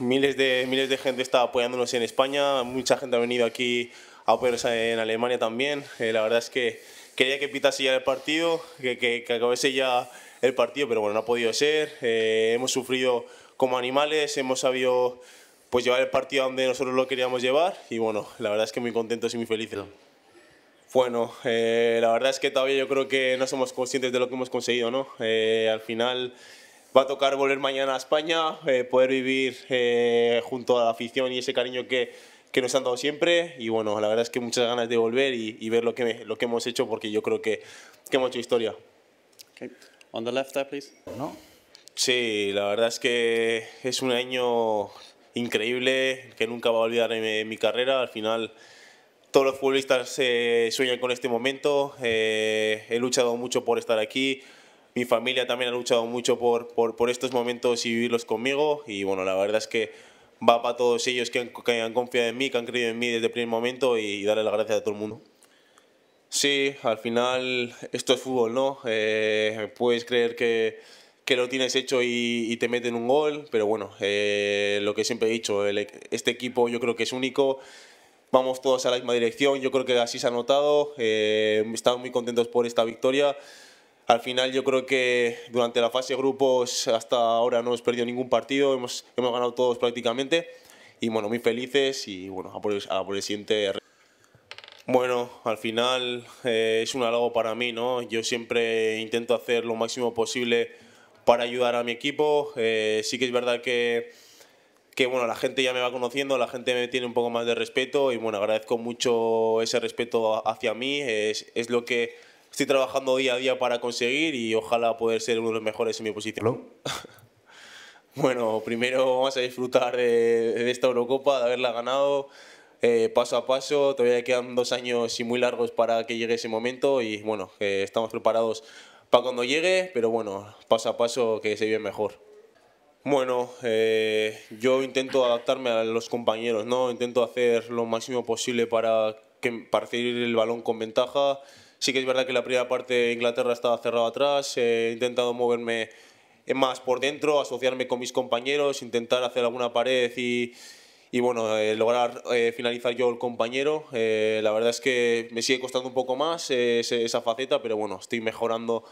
miles de, miles de gente está apoyándonos en España, mucha gente ha venido aquí a apoyarnos en Alemania también. Eh, la verdad es que quería que pitase ya el partido, que, que, acabase ya el partido, pero bueno, no ha podido ser. Eh, hemos sufrido como animales, hemos sabido pues, llevar el partido donde nosotros lo queríamos llevar y bueno, la verdad es que muy contentos y muy felices. Bueno, eh, la verdad es que todavía yo creo que no somos conscientes de lo que hemos conseguido, ¿no? al final va a tocar volver mañana a España, eh, poder vivir eh, junto a la afición y ese cariño que, nos han dado siempre. Y bueno, la verdad es que muchas ganas de volver y, ver lo que, lo que hemos hecho porque yo creo que, que hemos hecho historia. On the left please. No. Sí, la verdad es que es un año increíble que nunca va a olvidar en mi, carrera. Al final todos los futbolistas eh, sueñan con este momento. he luchado mucho por estar aquí mi familia también ha luchado mucho por, por, estos momentos y vivirlos conmigo. Y bueno, la verdad es que va para todos ellos que han, que han confiado en mí, que han creído en mí desde el primer momento y darle las gracias a todo el mundo. Sí, al final esto es fútbol, ¿no? Eh, puedes creer que, que, lo tienes hecho y, te meten un gol, pero bueno, eh, lo que siempre he dicho, e-, este equipo yo creo que es único, vamos todos a la misma dirección, yo creo que así se ha notado, eh, estamos muy contentos por esta victoria. Al final yo creo que durante la fase de grupos hasta ahora no hemos perdido ningún partido, hemos, ganado todos prácticamente y bueno, muy felices y bueno, a por el, siguiente. Bueno, al final eh, es un halago para mí, ¿no? Yo siempre intento hacer lo máximo posible para ayudar a mi equipo. Eh, sí que es verdad que, que bueno, la gente ya me va conociendo, la gente me tiene un poco más de respeto y bueno, agradezco mucho ese respeto hacia mí. Es, es lo que estoy trabajando día a día para conseguir y ojalá poder ser uno de los mejores en mi posición. bueno, primero vamos a disfrutar de, esta Eurocopa, de haberla ganado. Eh, paso a paso, todavía quedan dos años y muy largos para que llegue ese momento y bueno, eh, estamos preparados para cuando llegue, pero bueno, paso a paso que se vive mejor. Bueno, eh, yo intento adaptarme a los compañeros, ¿no? Intento hacer lo máximo posible para, que, partir el balón con ventaja, Sí que es verdad que la primera parte de Inglaterra estaba cerrada atrás, he intentado moverme más por dentro, asociarme con mis compañeros, intentar hacer alguna pared y, bueno, eh, lograr eh, finalizar yo el compañero. Eh, la verdad es que me sigue costando un poco más esa faceta, pero bueno, estoy mejorando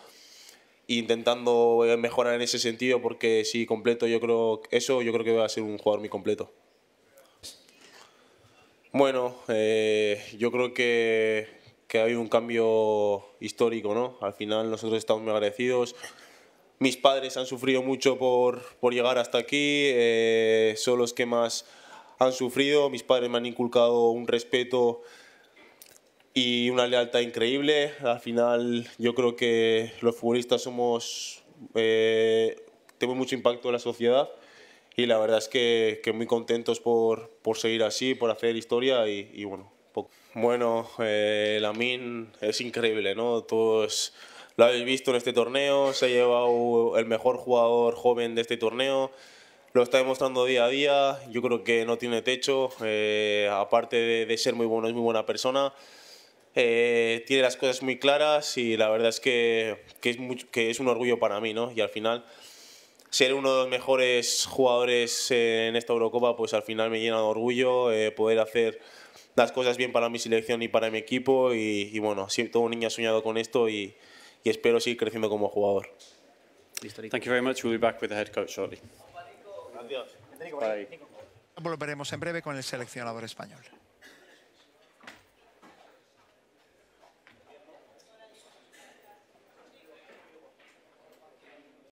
intentando mejorar en ese sentido porque si completo yo creo eso yo creo que va a ser un jugador muy completo bueno yo creo que que ha habido un cambio histórico, ¿no? Al final nosotros estamos muy agradecidos. Mis padres han sufrido mucho por, por llegar hasta aquí, eh, son los que más han sufrido, mis padres me han inculcado un respeto y una lealtad increíble. Al final yo creo que los futbolistas somos, eh, tenemos mucho impacto en la sociedad y la verdad es que, que muy contentos por, seguir así, por hacer historia y bueno, bueno, eh, Lamin es increíble, ¿no? Todos lo habéis visto en este torneo, se ha llevado el mejor jugador joven de este torneo, lo está demostrando día a día, yo creo que no tiene techo, eh, aparte de, ser muy bueno, es muy buena persona, eh, tiene las cosas muy claras y la verdad es que, es, que es un orgullo para mí, ¿no? Y al final ser uno de los mejores jugadores eh, en esta Eurocopa, pues al final me llena de orgullo eh, poder hacer las cosas bien para mi selección y para mi equipo. Y, bueno, todo niño ha soñado con esto y, espero seguir creciendo como jugador. Thank you very much. We'll be back with the head coach shortly. Gracias. Volveremos en breve con el seleccionador español.